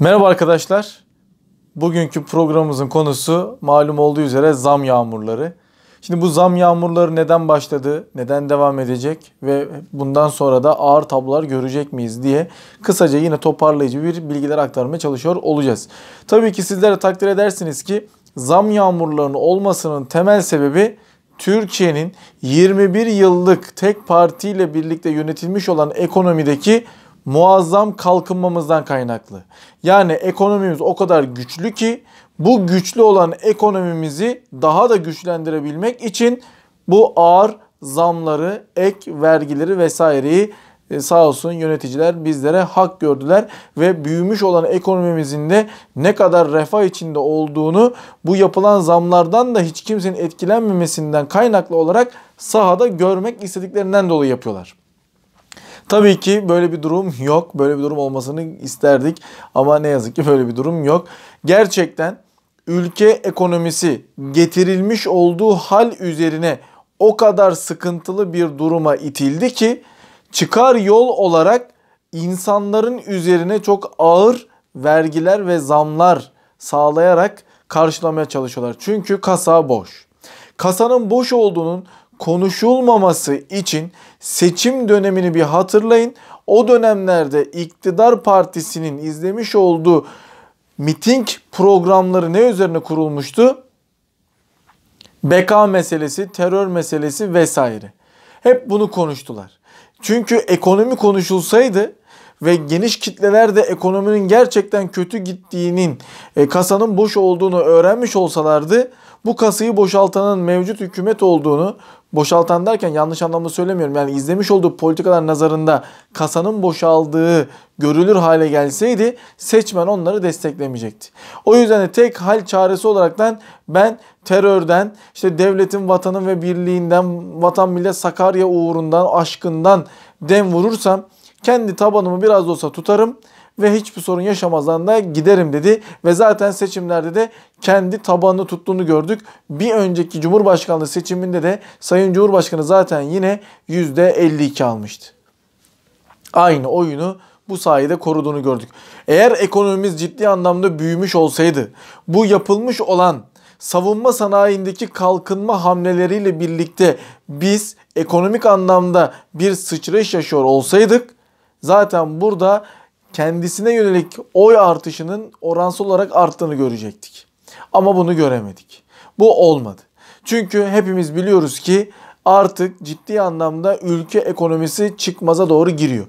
Merhaba arkadaşlar. Bugünkü programımızın konusu malum olduğu üzere zam yağmurları. Şimdi bu zam yağmurları neden başladı, neden devam edecek ve bundan sonra da ağır tablolar görecek miyiz diye kısaca yine toparlayıcı bir bilgiler aktarmaya çalışıyor olacağız. Tabii ki sizler takdir edersiniz ki zam yağmurlarının olmasının temel sebebi Türkiye'nin 21 yıllık tek partiyle birlikte yönetilmiş olan ekonomideki muazzam kalkınmamızdan kaynaklı. Yani ekonomimiz o kadar güçlü ki bu güçlü olan ekonomimizi daha da güçlendirebilmek için bu ağır zamları, ek vergileri vesaireyi e, sağ olsun yöneticiler bizlere hak gördüler ve büyümüş olan ekonomimizin de ne kadar refah içinde olduğunu bu yapılan zamlardan da hiç kimsenin etkilenmemesinden kaynaklı olarak sahada görmek istediklerinden dolayı yapıyorlar. Tabii ki böyle bir durum yok. Böyle bir durum olmasını isterdik ama ne yazık ki böyle bir durum yok. Gerçekten ülke ekonomisi getirilmiş olduğu hal üzerine o kadar sıkıntılı bir duruma itildi ki çıkar yol olarak insanların üzerine çok ağır vergiler ve zamlar sağlayarak karşılamaya çalışıyorlar. Çünkü kasa boş. Kasanın boş olduğunun konuşulmaması için seçim dönemini bir hatırlayın. O dönemlerde iktidar partisinin izlemiş olduğu miting programları ne üzerine kurulmuştu? Beka meselesi, terör meselesi vesaire. Hep bunu konuştular. Çünkü ekonomi konuşulsaydı ve geniş kitlelerde ekonominin gerçekten kötü gittiğinin, e, kasanın boş olduğunu öğrenmiş olsalardı bu kasayı boşaltanın mevcut hükümet olduğunu boşaltan derken yanlış anlamda söylemiyorum. Yani izlemiş olduğu politikalar nazarında kasanın boşaldığı görülür hale gelseydi seçmen onları desteklemeyecekti. O yüzden de tek hal çaresi olaraktan ben terörden, işte devletin, vatanın ve birliğinden, vatan millet Sakarya uğrundan, aşkından dem vurursam kendi tabanımı biraz da olsa tutarım ve hiçbir sorun yaşamazdan da giderim dedi. Ve zaten seçimlerde de kendi tabanını tuttuğunu gördük. Bir önceki Cumhurbaşkanlığı seçiminde de Sayın Cumhurbaşkanı zaten yine %52 almıştı. Aynı oyunu bu sayede koruduğunu gördük. Eğer ekonomimiz ciddi anlamda büyümüş olsaydı bu yapılmış olan savunma sanayindeki kalkınma hamleleriyle birlikte biz ekonomik anlamda bir sıçrayış yaşıyor olsaydık zaten burada kendisine yönelik oy artışının oransal olarak arttığını görecektik. Ama bunu göremedik. Bu olmadı. Çünkü hepimiz biliyoruz ki artık ciddi anlamda ülke ekonomisi çıkmaza doğru giriyor.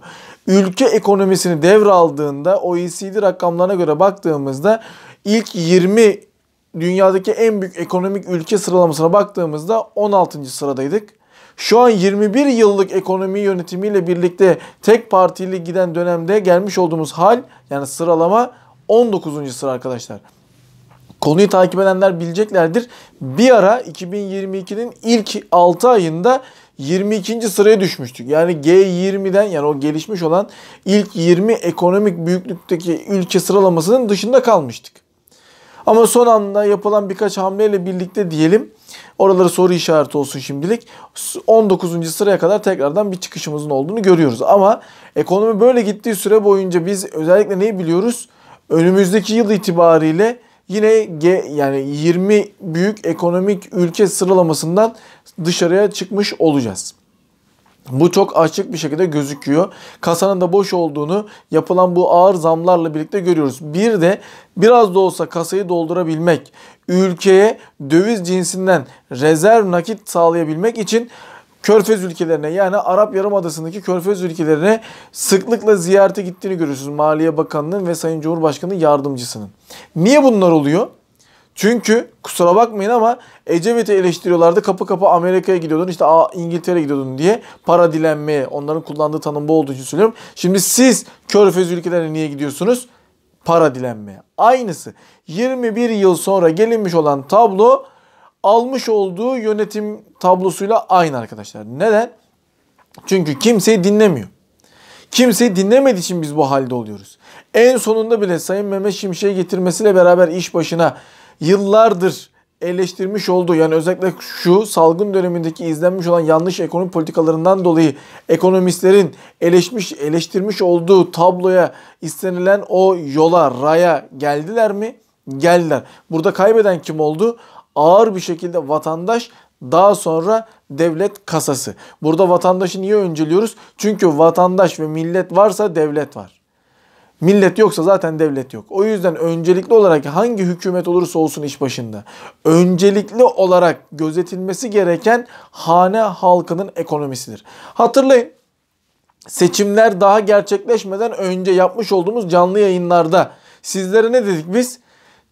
Ülke ekonomisini devraldığında OECD rakamlarına göre baktığımızda ilk 20 dünyadaki en büyük ekonomik ülke sıralamasına baktığımızda 16. sıradaydık şu an 21 yıllık ekonomi yönetimiyle birlikte tek partili giden dönemde gelmiş olduğumuz hal yani sıralama 19. sıra arkadaşlar. Konuyu takip edenler bileceklerdir. Bir ara 2022'nin ilk 6 ayında 22. sıraya düşmüştük. Yani G20'den yani o gelişmiş olan ilk 20 ekonomik büyüklükteki ülke sıralamasının dışında kalmıştık. Ama son anda yapılan birkaç hamleyle birlikte diyelim Oraları soru işareti olsun şimdilik. 19. sıraya kadar tekrardan bir çıkışımızın olduğunu görüyoruz. Ama ekonomi böyle gittiği süre boyunca biz özellikle neyi biliyoruz? Önümüzdeki yıl itibariyle yine G, yani 20 büyük ekonomik ülke sıralamasından dışarıya çıkmış olacağız. Bu çok açık bir şekilde gözüküyor. Kasanın da boş olduğunu yapılan bu ağır zamlarla birlikte görüyoruz. Bir de biraz da olsa kasayı doldurabilmek, ülkeye döviz cinsinden rezerv nakit sağlayabilmek için Körfez ülkelerine yani Arap Yarımadası'ndaki Körfez ülkelerine sıklıkla ziyarete gittiğini görüyorsunuz. Maliye Bakanı'nın ve Sayın Cumhurbaşkanı yardımcısının. Niye bunlar oluyor? Çünkü kusura bakmayın ama Ecevit'i eleştiriyorlardı. Kapı kapı Amerika'ya gidiyordun işte aa İngiltere'ye gidiyordun diye para dilenmeye. Onların kullandığı tanım bu olduğu için söylüyorum. Şimdi siz körfez ülkelerine niye gidiyorsunuz? Para dilenmeye. Aynısı 21 yıl sonra gelinmiş olan tablo almış olduğu yönetim tablosuyla aynı arkadaşlar. Neden? Çünkü kimseyi dinlemiyor. Kimseyi dinlemediği için biz bu halde oluyoruz. En sonunda bile Sayın Mehmet Şimşek'i getirmesiyle beraber iş başına yıllardır eleştirmiş olduğu yani özellikle şu salgın dönemindeki izlenmiş olan yanlış ekonomi politikalarından dolayı ekonomistlerin eleşmiş, eleştirmiş olduğu tabloya istenilen o yola, raya geldiler mi? Geldiler. Burada kaybeden kim oldu? Ağır bir şekilde vatandaş daha sonra devlet kasası. Burada vatandaşı niye önceliyoruz? Çünkü vatandaş ve millet varsa devlet var. Millet yoksa zaten devlet yok. O yüzden öncelikli olarak hangi hükümet olursa olsun iş başında öncelikli olarak gözetilmesi gereken hane halkının ekonomisidir. Hatırlayın seçimler daha gerçekleşmeden önce yapmış olduğumuz canlı yayınlarda sizlere ne dedik biz?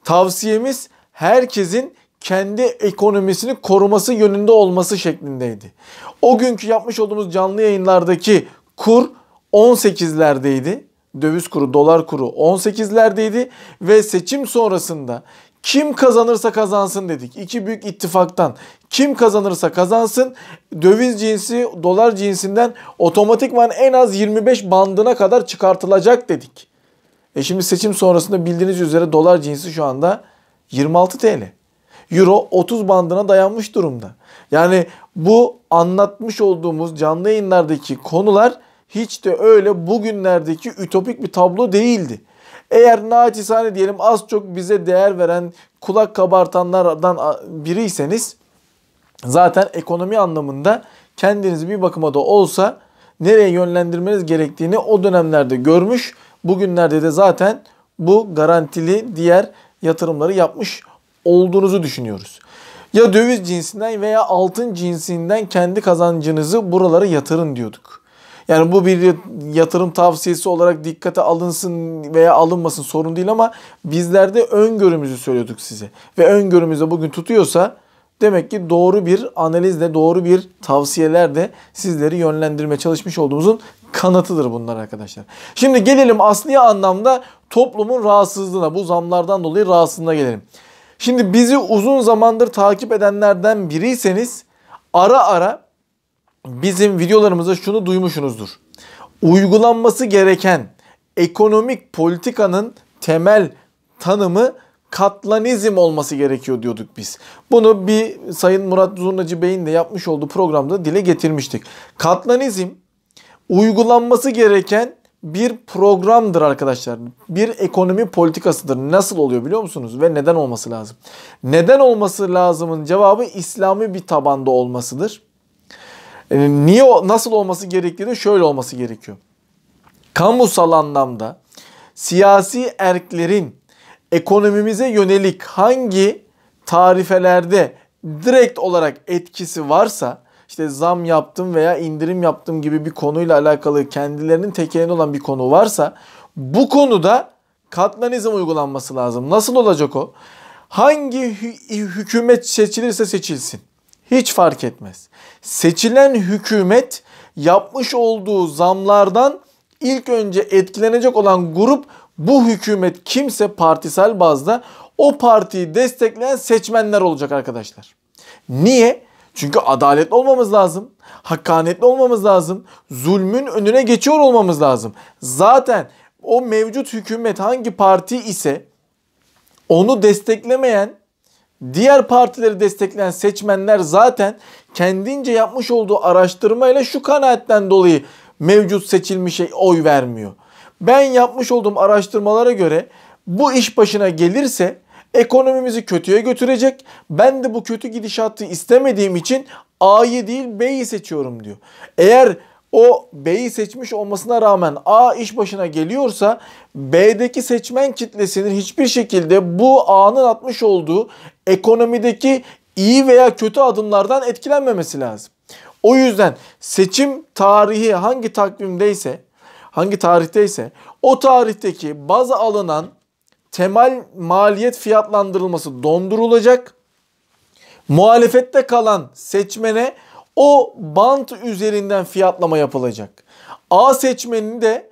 Tavsiyemiz herkesin kendi ekonomisini koruması yönünde olması şeklindeydi. O günkü yapmış olduğumuz canlı yayınlardaki kur 18'lerdeydi döviz kuru, dolar kuru 18'lerdeydi ve seçim sonrasında kim kazanırsa kazansın dedik. İki büyük ittifaktan kim kazanırsa kazansın döviz cinsi dolar cinsinden otomatikman en az 25 bandına kadar çıkartılacak dedik. E şimdi seçim sonrasında bildiğiniz üzere dolar cinsi şu anda 26 TL. Euro 30 bandına dayanmış durumda. Yani bu anlatmış olduğumuz canlı yayınlardaki konular hiç de öyle bugünlerdeki ütopik bir tablo değildi. Eğer naçizane diyelim az çok bize değer veren kulak kabartanlardan biriyseniz zaten ekonomi anlamında kendinizi bir bakıma da olsa nereye yönlendirmeniz gerektiğini o dönemlerde görmüş. Bugünlerde de zaten bu garantili diğer yatırımları yapmış olduğunuzu düşünüyoruz. Ya döviz cinsinden veya altın cinsinden kendi kazancınızı buralara yatırın diyorduk. Yani bu bir yatırım tavsiyesi olarak dikkate alınsın veya alınmasın sorun değil ama bizlerde öngörümüzü söylüyorduk size. Ve öngörümüzde bugün tutuyorsa demek ki doğru bir analizle doğru bir tavsiyelerle sizleri yönlendirmeye çalışmış olduğumuzun kanatıdır bunlar arkadaşlar. Şimdi gelelim asli anlamda toplumun rahatsızlığına bu zamlardan dolayı rahatsızlığına gelelim. Şimdi bizi uzun zamandır takip edenlerden biriyseniz ara ara bizim videolarımızda şunu duymuşsunuzdur. Uygulanması gereken ekonomik politikanın temel tanımı katlanizm olması gerekiyor diyorduk biz. Bunu bir Sayın Murat Zurnacı Bey'in de yapmış olduğu programda dile getirmiştik. Katlanizm uygulanması gereken bir programdır arkadaşlar. Bir ekonomi politikasıdır. Nasıl oluyor biliyor musunuz? Ve neden olması lazım? Neden olması lazımın cevabı İslami bir tabanda olmasıdır. Ee, niye nasıl olması gerektiği şöyle olması gerekiyor. Kamusal anlamda siyasi erklerin ekonomimize yönelik hangi tarifelerde direkt olarak etkisi varsa işte zam yaptım veya indirim yaptım gibi bir konuyla alakalı kendilerinin tekelinde olan bir konu varsa bu konuda katlanizm uygulanması lazım. Nasıl olacak o? Hangi hü hükümet seçilirse seçilsin. Hiç fark etmez. Seçilen hükümet yapmış olduğu zamlardan ilk önce etkilenecek olan grup bu hükümet kimse partisel bazda o partiyi destekleyen seçmenler olacak arkadaşlar. Niye? Çünkü adaletli olmamız lazım. Hakkaniyetli olmamız lazım. Zulmün önüne geçiyor olmamız lazım. Zaten o mevcut hükümet hangi parti ise onu desteklemeyen Diğer partileri destekleyen seçmenler zaten kendince yapmış olduğu araştırmayla şu kanaatten dolayı mevcut seçilmişe oy vermiyor. Ben yapmış olduğum araştırmalara göre bu iş başına gelirse ekonomimizi kötüye götürecek. Ben de bu kötü gidişatı istemediğim için A'yı değil B'yi seçiyorum diyor. Eğer o B'yi seçmiş olmasına rağmen A iş başına geliyorsa B'deki seçmen kitlesinin hiçbir şekilde bu A'nın atmış olduğu ekonomideki iyi veya kötü adımlardan etkilenmemesi lazım. O yüzden seçim tarihi hangi takvimdeyse, hangi tarihteyse o tarihteki bazı alınan temel maliyet fiyatlandırılması dondurulacak. Muhalefette kalan seçmene o bant üzerinden fiyatlama yapılacak. A seçmenini de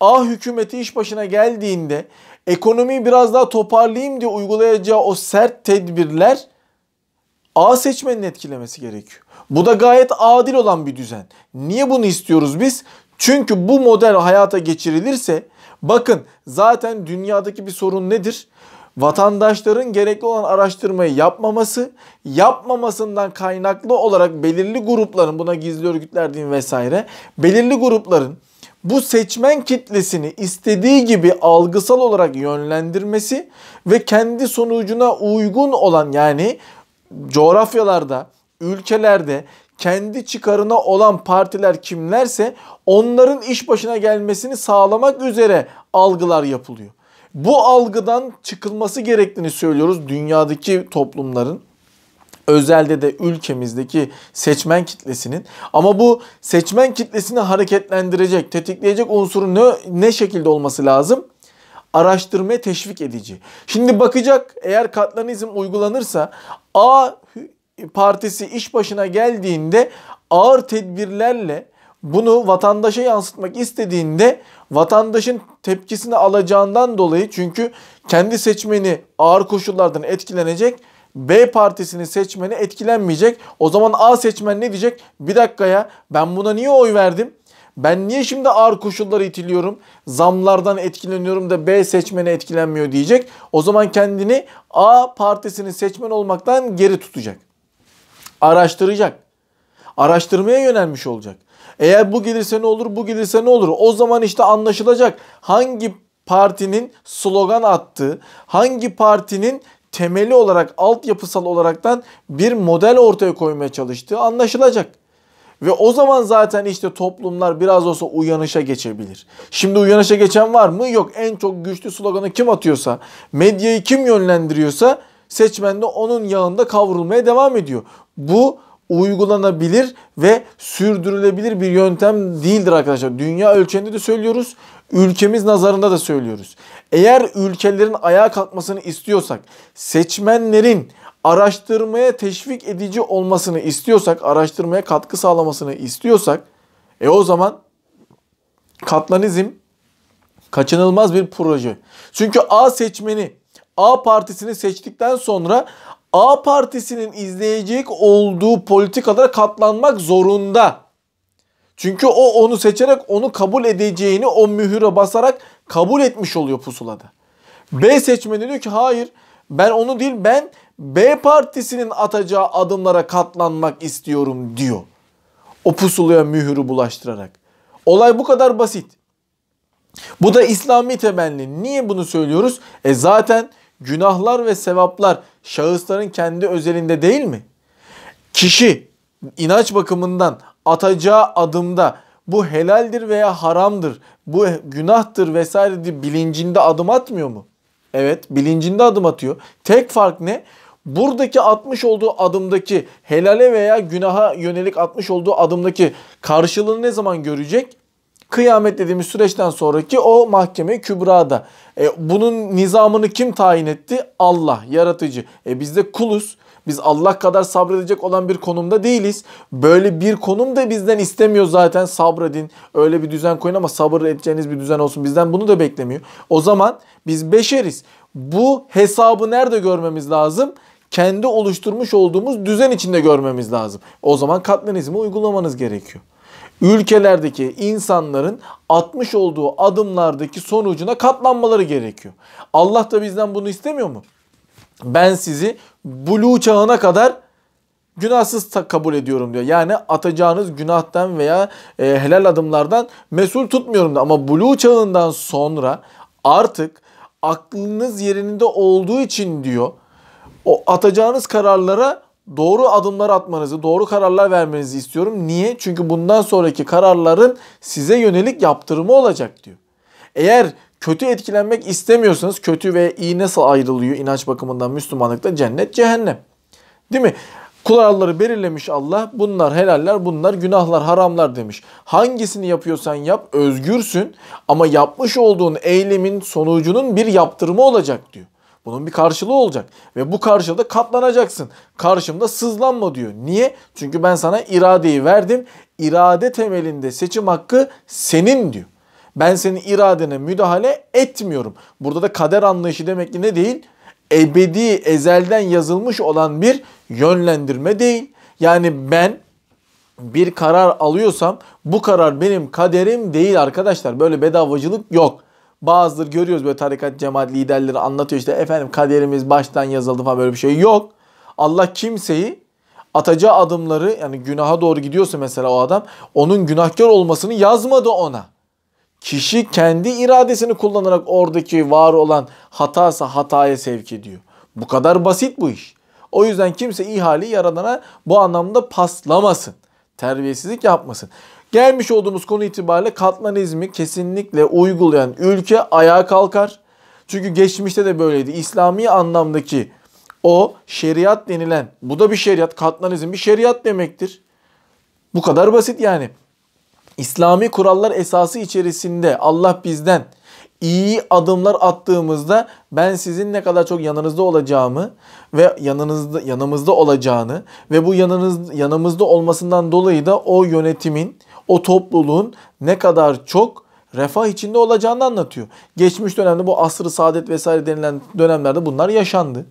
A hükümeti iş başına geldiğinde ekonomiyi biraz daha toparlayayım diye uygulayacağı o sert tedbirler A seçmenin etkilemesi gerekiyor. Bu da gayet adil olan bir düzen. Niye bunu istiyoruz biz? Çünkü bu model hayata geçirilirse bakın zaten dünyadaki bir sorun nedir? vatandaşların gerekli olan araştırmayı yapmaması, yapmamasından kaynaklı olarak belirli grupların, buna gizli örgütler diyeyim vesaire, belirli grupların bu seçmen kitlesini istediği gibi algısal olarak yönlendirmesi ve kendi sonucuna uygun olan yani coğrafyalarda, ülkelerde kendi çıkarına olan partiler kimlerse onların iş başına gelmesini sağlamak üzere algılar yapılıyor. Bu algıdan çıkılması gerektiğini söylüyoruz dünyadaki toplumların özelde de ülkemizdeki seçmen kitlesinin ama bu seçmen kitlesini hareketlendirecek, tetikleyecek unsurun ne, ne şekilde olması lazım? Araştırmaya teşvik edici. Şimdi bakacak eğer katlanizm uygulanırsa A partisi iş başına geldiğinde ağır tedbirlerle bunu vatandaşa yansıtmak istediğinde vatandaşın tepkisini alacağından dolayı çünkü kendi seçmeni ağır koşullardan etkilenecek. B partisini seçmeni etkilenmeyecek. O zaman A seçmen ne diyecek? Bir dakika ya ben buna niye oy verdim? Ben niye şimdi ağır koşullara itiliyorum? Zamlardan etkileniyorum da B seçmeni etkilenmiyor diyecek. O zaman kendini A partisinin seçmen olmaktan geri tutacak. Araştıracak. Araştırmaya yönelmiş olacak. Eğer bu gelirse ne olur, bu gelirse ne olur? O zaman işte anlaşılacak hangi partinin slogan attığı, hangi partinin temeli olarak, altyapısal olaraktan bir model ortaya koymaya çalıştığı anlaşılacak. Ve o zaman zaten işte toplumlar biraz olsa uyanışa geçebilir. Şimdi uyanışa geçen var mı? Yok. En çok güçlü sloganı kim atıyorsa, medyayı kim yönlendiriyorsa seçmen de onun yağında kavrulmaya devam ediyor. Bu uygulanabilir ve sürdürülebilir bir yöntem değildir arkadaşlar. Dünya ölçeğinde de söylüyoruz, ülkemiz nazarında da söylüyoruz. Eğer ülkelerin ayağa kalkmasını istiyorsak, seçmenlerin araştırmaya teşvik edici olmasını istiyorsak, araştırmaya katkı sağlamasını istiyorsak, e o zaman katlanizm kaçınılmaz bir proje. Çünkü A seçmeni A partisini seçtikten sonra A partisinin izleyecek olduğu politikalara katlanmak zorunda. Çünkü o onu seçerek onu kabul edeceğini o mühüre basarak kabul etmiş oluyor pusulada. B seçmeni diyor ki hayır ben onu değil ben B partisinin atacağı adımlara katlanmak istiyorum diyor. O pusuluya mühürü bulaştırarak. Olay bu kadar basit. Bu da İslami temelli. Niye bunu söylüyoruz? E zaten günahlar ve sevaplar şahısların kendi özelinde değil mi? Kişi inanç bakımından atacağı adımda bu helaldir veya haramdır, bu günahtır vesaire diye bilincinde adım atmıyor mu? Evet bilincinde adım atıyor. Tek fark ne? Buradaki atmış olduğu adımdaki helale veya günaha yönelik atmış olduğu adımdaki karşılığını ne zaman görecek? Kıyamet dediğimiz süreçten sonraki o mahkeme kübrada. E, bunun nizamını kim tayin etti? Allah, yaratıcı. E, biz de kuluz. Biz Allah kadar sabredecek olan bir konumda değiliz. Böyle bir konum da bizden istemiyor zaten sabredin. Öyle bir düzen koyun ama sabır edeceğiniz bir düzen olsun. Bizden bunu da beklemiyor. O zaman biz beşeriz. Bu hesabı nerede görmemiz lazım? Kendi oluşturmuş olduğumuz düzen içinde görmemiz lazım. O zaman katlenizmi uygulamanız gerekiyor ülkelerdeki insanların atmış olduğu adımlardaki sonucuna katlanmaları gerekiyor. Allah da bizden bunu istemiyor mu? Ben sizi buluğ çağına kadar günahsız kabul ediyorum diyor. Yani atacağınız günahtan veya e, helal adımlardan mesul tutmuyorum da ama buluğ çağından sonra artık aklınız yerinde olduğu için diyor o atacağınız kararlara doğru adımlar atmanızı, doğru kararlar vermenizi istiyorum. Niye? Çünkü bundan sonraki kararların size yönelik yaptırımı olacak diyor. Eğer kötü etkilenmek istemiyorsanız kötü ve iyi nasıl ayrılıyor inanç bakımından Müslümanlıkta cennet cehennem. Değil mi? Kuralları belirlemiş Allah. Bunlar helaller, bunlar günahlar, haramlar demiş. Hangisini yapıyorsan yap, özgürsün ama yapmış olduğun eylemin sonucunun bir yaptırımı olacak diyor. Bunun bir karşılığı olacak. Ve bu karşılığı katlanacaksın. Karşımda sızlanma diyor. Niye? Çünkü ben sana iradeyi verdim. İrade temelinde seçim hakkı senin diyor. Ben senin iradene müdahale etmiyorum. Burada da kader anlayışı demek ki ne değil? Ebedi, ezelden yazılmış olan bir yönlendirme değil. Yani ben bir karar alıyorsam bu karar benim kaderim değil arkadaşlar. Böyle bedavacılık yok. Bazıları görüyoruz böyle tarikat cemaat liderleri anlatıyor işte efendim kaderimiz baştan yazıldı falan böyle bir şey yok. Allah kimseyi atacağı adımları yani günaha doğru gidiyorsa mesela o adam onun günahkar olmasını yazmadı ona. Kişi kendi iradesini kullanarak oradaki var olan hatası hataya sevk ediyor. Bu kadar basit bu iş. O yüzden kimse ihali yaradana bu anlamda paslamasın. Terbiyesizlik yapmasın. Gelmiş olduğumuz konu itibariyle katlanizmi kesinlikle uygulayan ülke ayağa kalkar. Çünkü geçmişte de böyleydi. İslami anlamdaki o şeriat denilen, bu da bir şeriat, katlanizm bir şeriat demektir. Bu kadar basit yani. İslami kurallar esası içerisinde Allah bizden iyi adımlar attığımızda ben sizin ne kadar çok yanınızda olacağımı ve yanınızda yanımızda olacağını ve bu yanınız yanımızda olmasından dolayı da o yönetimin o topluluğun ne kadar çok refah içinde olacağını anlatıyor. Geçmiş dönemde bu asrı saadet vesaire denilen dönemlerde bunlar yaşandı.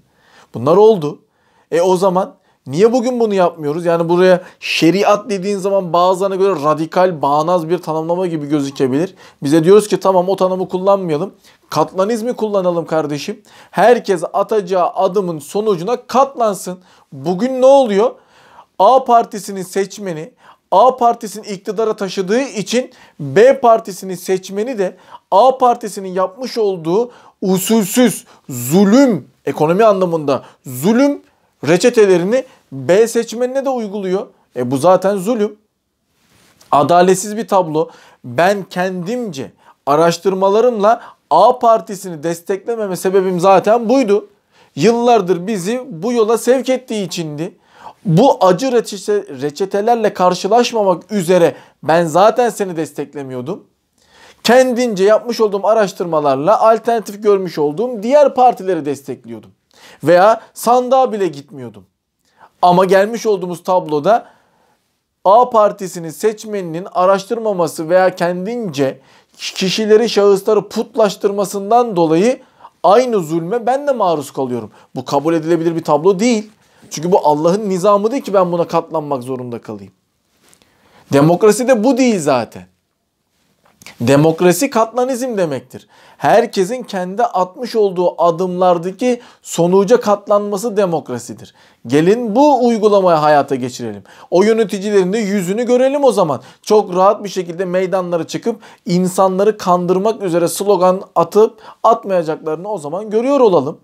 Bunlar oldu. E o zaman niye bugün bunu yapmıyoruz? Yani buraya şeriat dediğin zaman bazılarına göre radikal, bağnaz bir tanımlama gibi gözükebilir. Bize diyoruz ki tamam o tanımı kullanmayalım. Katlanizmi kullanalım kardeşim. Herkes atacağı adımın sonucuna katlansın. Bugün ne oluyor? A partisinin seçmeni A partisinin iktidara taşıdığı için B partisinin seçmeni de A partisinin yapmış olduğu usulsüz zulüm ekonomi anlamında zulüm reçetelerini B seçmenine de uyguluyor. E bu zaten zulüm. Adaletsiz bir tablo. Ben kendimce araştırmalarımla A partisini desteklememe sebebim zaten buydu. Yıllardır bizi bu yola sevk ettiği içindi bu acı reçetelerle karşılaşmamak üzere ben zaten seni desteklemiyordum. Kendince yapmış olduğum araştırmalarla alternatif görmüş olduğum diğer partileri destekliyordum. Veya sandığa bile gitmiyordum. Ama gelmiş olduğumuz tabloda A partisinin seçmeninin araştırmaması veya kendince kişileri şahısları putlaştırmasından dolayı aynı zulme ben de maruz kalıyorum. Bu kabul edilebilir bir tablo değil. Çünkü bu Allah'ın nizamı değil ki ben buna katlanmak zorunda kalayım. Demokrasi de bu değil zaten. Demokrasi katlanizm demektir. Herkesin kendi atmış olduğu adımlardaki sonuca katlanması demokrasidir. Gelin bu uygulamayı hayata geçirelim. O yöneticilerin de yüzünü görelim o zaman. Çok rahat bir şekilde meydanlara çıkıp insanları kandırmak üzere slogan atıp atmayacaklarını o zaman görüyor olalım.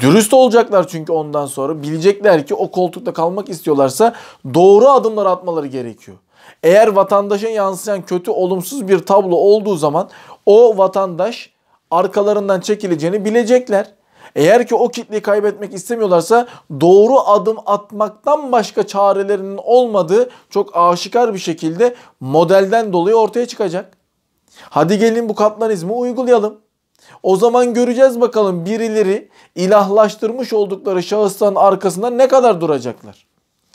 Dürüst olacaklar çünkü ondan sonra. Bilecekler ki o koltukta kalmak istiyorlarsa doğru adımlar atmaları gerekiyor. Eğer vatandaşa yansıyan kötü olumsuz bir tablo olduğu zaman o vatandaş arkalarından çekileceğini bilecekler. Eğer ki o kitleyi kaybetmek istemiyorlarsa doğru adım atmaktan başka çarelerinin olmadığı çok aşikar bir şekilde modelden dolayı ortaya çıkacak. Hadi gelin bu katlanizmi uygulayalım. O zaman göreceğiz bakalım birileri ilahlaştırmış oldukları şahısların arkasında ne kadar duracaklar.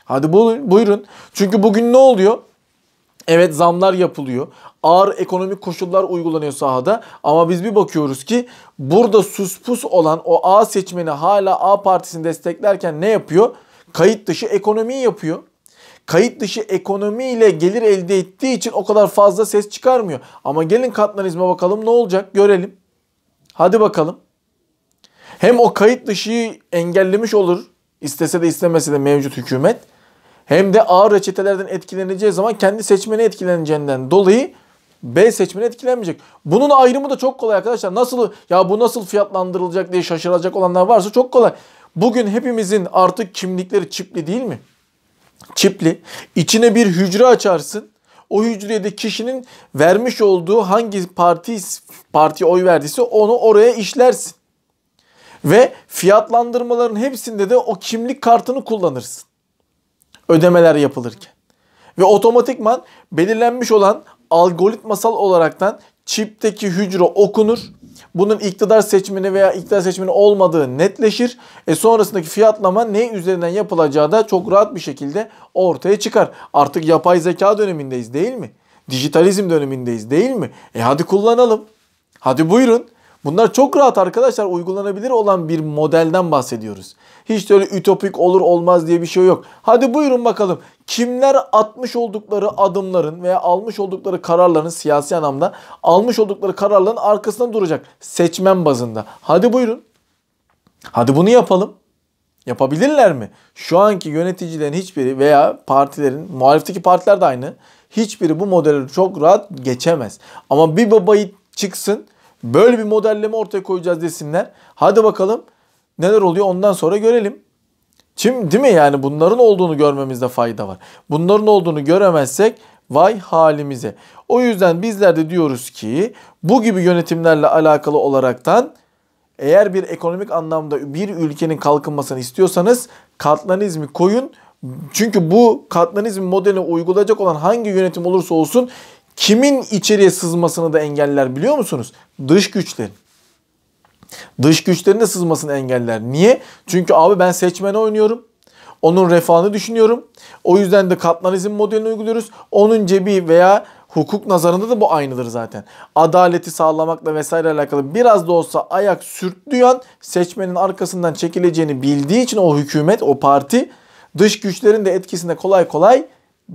Hadi buyurun. Çünkü bugün ne oluyor? Evet zamlar yapılıyor. Ağır ekonomik koşullar uygulanıyor sahada. Ama biz bir bakıyoruz ki burada suspus olan o A seçmeni hala A partisini desteklerken ne yapıyor? Kayıt dışı ekonomiyi yapıyor. Kayıt dışı ekonomiyle gelir elde ettiği için o kadar fazla ses çıkarmıyor. Ama gelin katlanizme bakalım ne olacak görelim. Hadi bakalım. Hem o kayıt dışıyı engellemiş olur. istese de istemese de mevcut hükümet. Hem de ağır reçetelerden etkileneceği zaman kendi seçmeni etkileneceğinden dolayı B seçmeni etkilenmeyecek. Bunun ayrımı da çok kolay arkadaşlar. Nasıl ya bu nasıl fiyatlandırılacak diye şaşıracak olanlar varsa çok kolay. Bugün hepimizin artık kimlikleri çipli değil mi? Çipli. İçine bir hücre açarsın o hücrede kişinin vermiş olduğu hangi parti parti oy verdiyse onu oraya işlersin. Ve fiyatlandırmaların hepsinde de o kimlik kartını kullanırsın. Ödemeler yapılırken. Ve otomatikman belirlenmiş olan algoritmasal olaraktan çipteki hücre okunur bunun iktidar seçmeni veya iktidar seçmeni olmadığı netleşir. E sonrasındaki fiyatlama ne üzerinden yapılacağı da çok rahat bir şekilde ortaya çıkar. Artık yapay zeka dönemindeyiz değil mi? Dijitalizm dönemindeyiz değil mi? E hadi kullanalım. Hadi buyurun. Bunlar çok rahat arkadaşlar uygulanabilir olan bir modelden bahsediyoruz. Hiç de öyle ütopik olur olmaz diye bir şey yok. Hadi buyurun bakalım kimler atmış oldukları adımların veya almış oldukları kararların siyasi anlamda almış oldukları kararların arkasında duracak seçmen bazında. Hadi buyurun. Hadi bunu yapalım. Yapabilirler mi? Şu anki yöneticilerin hiçbiri veya partilerin, muhalifteki partiler de aynı. Hiçbiri bu modeli çok rahat geçemez. Ama bir babayı çıksın, böyle bir modelleme ortaya koyacağız desinler. Hadi bakalım neler oluyor ondan sonra görelim. Şimdi değil mi yani bunların olduğunu görmemizde fayda var. Bunların olduğunu göremezsek vay halimize. O yüzden bizler de diyoruz ki bu gibi yönetimlerle alakalı olaraktan eğer bir ekonomik anlamda bir ülkenin kalkınmasını istiyorsanız katlanizmi koyun. Çünkü bu katlanizm modeline uygulayacak olan hangi yönetim olursa olsun kimin içeriye sızmasını da engeller biliyor musunuz? Dış güçlerin. Dış güçlerin de sızmasını engeller. Niye? Çünkü abi ben seçmene oynuyorum. Onun refahını düşünüyorum. O yüzden de katlanizm modelini uyguluyoruz. Onun cebi veya hukuk nazarında da bu aynıdır zaten. Adaleti sağlamakla vesaire alakalı biraz da olsa ayak sürttüğü seçmenin arkasından çekileceğini bildiği için o hükümet, o parti dış güçlerin de etkisine kolay kolay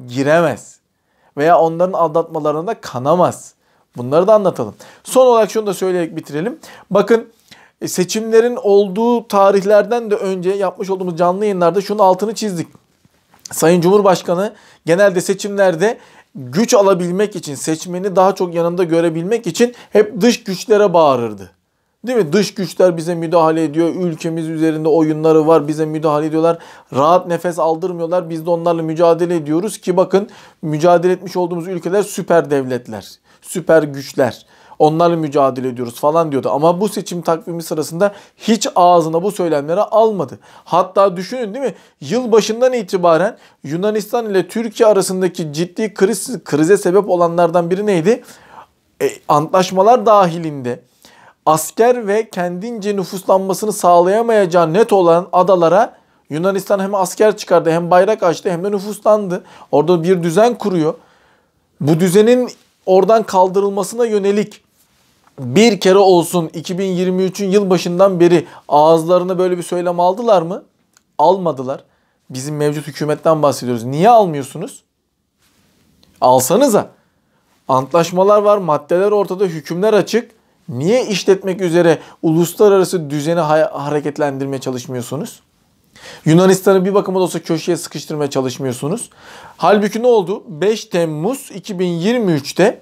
giremez. Veya onların aldatmalarına da kanamaz. Bunları da anlatalım. Son olarak şunu da söyleyerek bitirelim. Bakın e, seçimlerin olduğu tarihlerden de önce yapmış olduğumuz canlı yayınlarda şunun altını çizdik. Sayın Cumhurbaşkanı genelde seçimlerde güç alabilmek için, seçmeni daha çok yanında görebilmek için hep dış güçlere bağırırdı. Değil mi? Dış güçler bize müdahale ediyor. Ülkemiz üzerinde oyunları var. Bize müdahale ediyorlar. Rahat nefes aldırmıyorlar. Biz de onlarla mücadele ediyoruz ki bakın mücadele etmiş olduğumuz ülkeler süper devletler, süper güçler onlarla mücadele ediyoruz falan diyordu. Ama bu seçim takvimi sırasında hiç ağzına bu söylemleri almadı. Hatta düşünün değil mi? Yıl başından itibaren Yunanistan ile Türkiye arasındaki ciddi kriz krize sebep olanlardan biri neydi? E, antlaşmalar dahilinde asker ve kendince nüfuslanmasını sağlayamayacağı net olan adalara Yunanistan hem asker çıkardı hem bayrak açtı hem de nüfuslandı. Orada bir düzen kuruyor. Bu düzenin oradan kaldırılmasına yönelik bir kere olsun 2023'ün yılbaşından beri ağızlarına böyle bir söylem aldılar mı? Almadılar. Bizim mevcut hükümetten bahsediyoruz. Niye almıyorsunuz? Alsanıza. Antlaşmalar var, maddeler ortada, hükümler açık. Niye işletmek üzere uluslararası düzeni ha hareketlendirmeye çalışmıyorsunuz? Yunanistan'ı bir bakıma da olsa köşeye sıkıştırmaya çalışmıyorsunuz. Halbuki ne oldu? 5 Temmuz 2023'te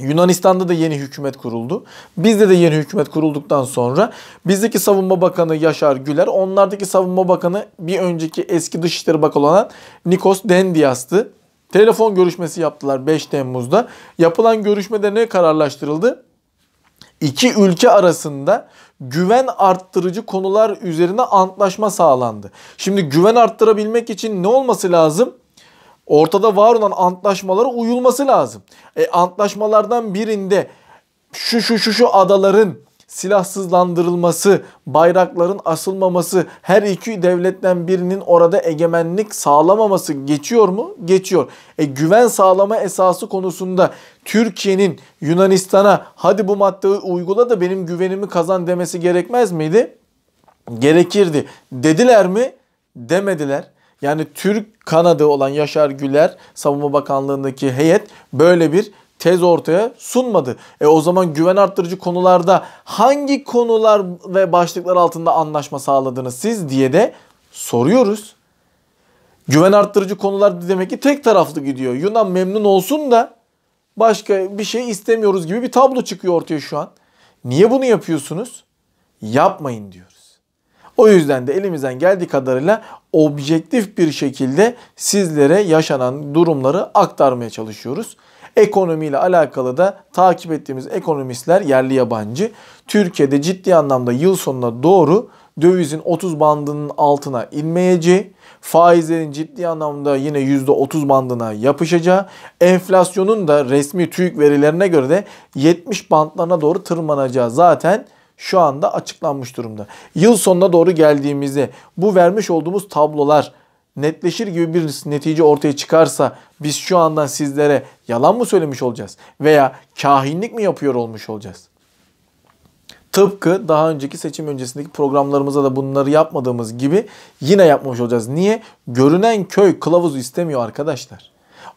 Yunanistan'da da yeni hükümet kuruldu. Bizde de yeni hükümet kurulduktan sonra bizdeki savunma bakanı Yaşar Güler, onlardaki savunma bakanı bir önceki eski dışişleri bakanı olan Nikos Dendias'tı. Telefon görüşmesi yaptılar 5 Temmuz'da. Yapılan görüşmede ne kararlaştırıldı? İki ülke arasında güven arttırıcı konular üzerine antlaşma sağlandı. Şimdi güven arttırabilmek için ne olması lazım? Ortada var olan antlaşmalara uyulması lazım. E, antlaşmalardan birinde şu şu şu şu adaların silahsızlandırılması, bayrakların asılmaması, her iki devletten birinin orada egemenlik sağlamaması geçiyor mu? Geçiyor. E, güven sağlama esası konusunda Türkiye'nin Yunanistan'a hadi bu maddeyi uygula da benim güvenimi kazan demesi gerekmez miydi? Gerekirdi. Dediler mi? Demediler. Yani Türk kanadı olan Yaşar Güler Savunma Bakanlığındaki heyet böyle bir tez ortaya sunmadı. E o zaman güven arttırıcı konularda hangi konular ve başlıklar altında anlaşma sağladınız siz diye de soruyoruz. Güven arttırıcı konular demek ki tek taraflı gidiyor. Yunan memnun olsun da başka bir şey istemiyoruz gibi bir tablo çıkıyor ortaya şu an. Niye bunu yapıyorsunuz? Yapmayın diyor. O yüzden de elimizden geldiği kadarıyla objektif bir şekilde sizlere yaşanan durumları aktarmaya çalışıyoruz. Ekonomiyle alakalı da takip ettiğimiz ekonomistler yerli yabancı. Türkiye'de ciddi anlamda yıl sonuna doğru dövizin 30 bandının altına inmeyeceği, faizlerin ciddi anlamda yine %30 bandına yapışacağı, enflasyonun da resmi TÜİK verilerine göre de 70 bandlarına doğru tırmanacağı zaten şu anda açıklanmış durumda. Yıl sonuna doğru geldiğimizde bu vermiş olduğumuz tablolar netleşir gibi bir netice ortaya çıkarsa biz şu andan sizlere yalan mı söylemiş olacağız veya kahinlik mi yapıyor olmuş olacağız? Tıpkı daha önceki seçim öncesindeki programlarımıza da bunları yapmadığımız gibi yine yapmış olacağız. Niye? Görünen köy kılavuzu istemiyor arkadaşlar.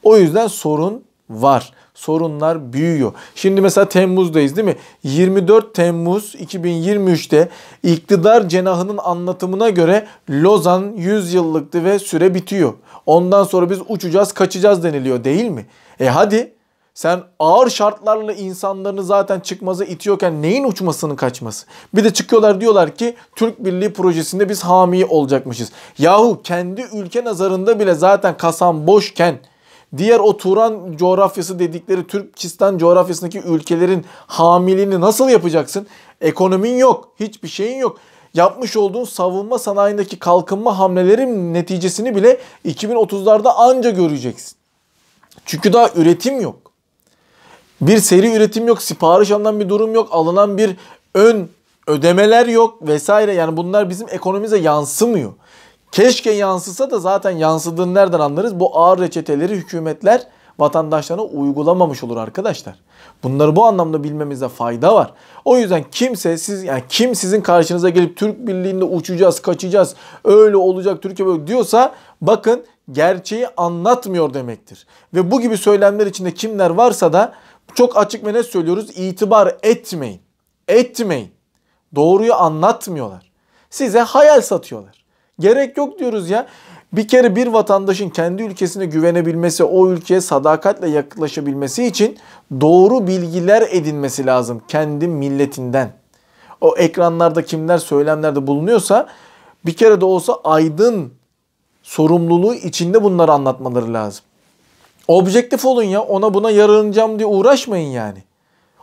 O yüzden sorun var sorunlar büyüyor. Şimdi mesela Temmuz'dayız değil mi? 24 Temmuz 2023'te iktidar cenahının anlatımına göre Lozan 100 yıllıktı ve süre bitiyor. Ondan sonra biz uçacağız kaçacağız deniliyor değil mi? E hadi sen ağır şartlarla insanlarını zaten çıkmaza itiyorken neyin uçmasının kaçması? Bir de çıkıyorlar diyorlar ki Türk Birliği projesinde biz hami olacakmışız. Yahu kendi ülke nazarında bile zaten kasan boşken diğer o Turan coğrafyası dedikleri Türkistan coğrafyasındaki ülkelerin hamilini nasıl yapacaksın? Ekonomin yok, hiçbir şeyin yok. Yapmış olduğun savunma sanayindeki kalkınma hamlelerin neticesini bile 2030'larda anca göreceksin. Çünkü daha üretim yok. Bir seri üretim yok, sipariş alınan bir durum yok, alınan bir ön ödemeler yok vesaire. Yani bunlar bizim ekonomimize yansımıyor. Keşke yansısa da zaten yansıdığını nereden anlarız? Bu ağır reçeteleri hükümetler vatandaşlarına uygulamamış olur arkadaşlar. Bunları bu anlamda bilmemize fayda var. O yüzden kimse siz yani kim sizin karşınıza gelip Türk Birliği'nde uçacağız, kaçacağız, öyle olacak Türkiye böyle diyorsa bakın gerçeği anlatmıyor demektir. Ve bu gibi söylemler içinde kimler varsa da çok açık ve net söylüyoruz itibar etmeyin. Etmeyin. Doğruyu anlatmıyorlar. Size hayal satıyorlar. Gerek yok diyoruz ya. Bir kere bir vatandaşın kendi ülkesine güvenebilmesi, o ülkeye sadakatle yaklaşabilmesi için doğru bilgiler edinmesi lazım kendi milletinden. O ekranlarda kimler söylemlerde bulunuyorsa bir kere de olsa aydın sorumluluğu içinde bunları anlatmaları lazım. Objektif olun ya ona buna yararlanacağım diye uğraşmayın yani.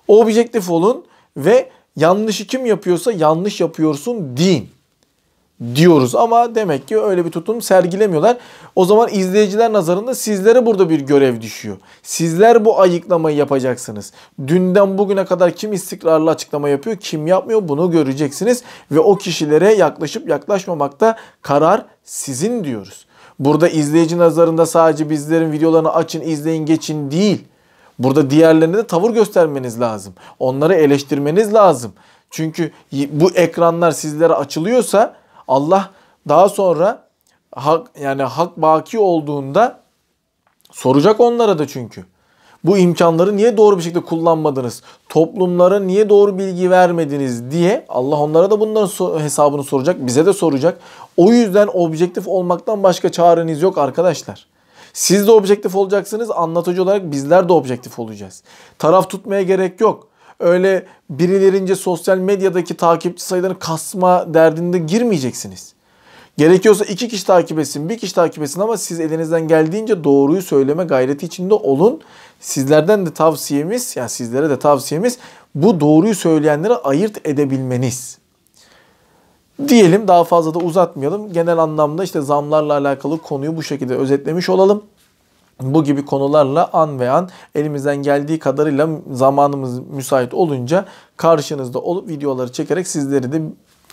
Objektif olun ve yanlışı kim yapıyorsa yanlış yapıyorsun deyin diyoruz ama demek ki öyle bir tutum sergilemiyorlar. O zaman izleyiciler nazarında sizlere burada bir görev düşüyor. Sizler bu ayıklamayı yapacaksınız. Dünden bugüne kadar kim istikrarlı açıklama yapıyor, kim yapmıyor bunu göreceksiniz ve o kişilere yaklaşıp yaklaşmamakta karar sizin diyoruz. Burada izleyici nazarında sadece bizlerin videolarını açın, izleyin, geçin değil. Burada diğerlerine de tavır göstermeniz lazım. Onları eleştirmeniz lazım. Çünkü bu ekranlar sizlere açılıyorsa Allah daha sonra hak, yani hak baki olduğunda soracak onlara da çünkü. Bu imkanları niye doğru bir şekilde kullanmadınız? Toplumlara niye doğru bilgi vermediniz diye Allah onlara da bunların hesabını soracak, bize de soracak. O yüzden objektif olmaktan başka çareniz yok arkadaşlar. Siz de objektif olacaksınız, anlatıcı olarak bizler de objektif olacağız. Taraf tutmaya gerek yok öyle birilerince sosyal medyadaki takipçi sayılarını kasma derdinde girmeyeceksiniz. Gerekiyorsa iki kişi takip etsin, bir kişi takip etsin ama siz elinizden geldiğince doğruyu söyleme gayreti içinde olun. Sizlerden de tavsiyemiz, yani sizlere de tavsiyemiz bu doğruyu söyleyenlere ayırt edebilmeniz. Diyelim daha fazla da uzatmayalım. Genel anlamda işte zamlarla alakalı konuyu bu şekilde özetlemiş olalım bu gibi konularla an ve an elimizden geldiği kadarıyla zamanımız müsait olunca karşınızda olup videoları çekerek sizleri de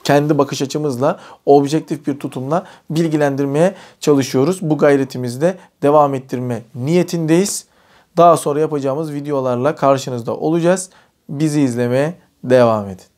kendi bakış açımızla objektif bir tutumla bilgilendirmeye çalışıyoruz. Bu gayretimizde devam ettirme niyetindeyiz. Daha sonra yapacağımız videolarla karşınızda olacağız. Bizi izlemeye devam edin.